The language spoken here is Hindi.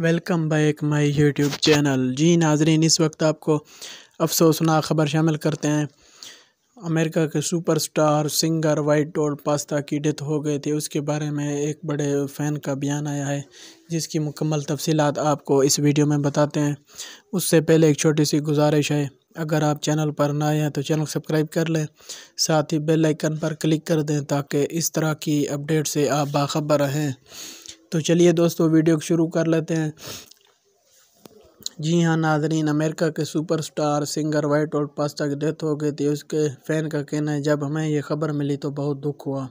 welcome back my YouTube channel जी नाजरीन इस वक्त आपको अफसोसनाक ख़बर शामिल करते हैं अमेरिका के सुपरस्टार सिंगर वाइट टोल पास्ता की डेथ हो गई थी उसके बारे में एक बड़े फ़ैन का बयान आया है जिसकी मुकम्मल तफसीत आपको इस वीडियो में बताते हैं उससे पहले एक छोटी सी गुजारिश है अगर आप चैनल पर ना आए हैं तो चैनल सब्सक्राइब कर लें साथ ही बेल आइकन पर क्लिक कर दें ताकि इस तरह की अपडेट से आप बाखबर रहें तो चलिए दोस्तों वीडियो को शुरू कर लेते हैं जी हाँ नाजरीन अमेरिका के सुपरस्टार सिंगर वाइट और पास्ता की डेथ हो गई थी उसके फ़ैन का कहना है जब हमें यह खबर मिली तो बहुत दुख हुआ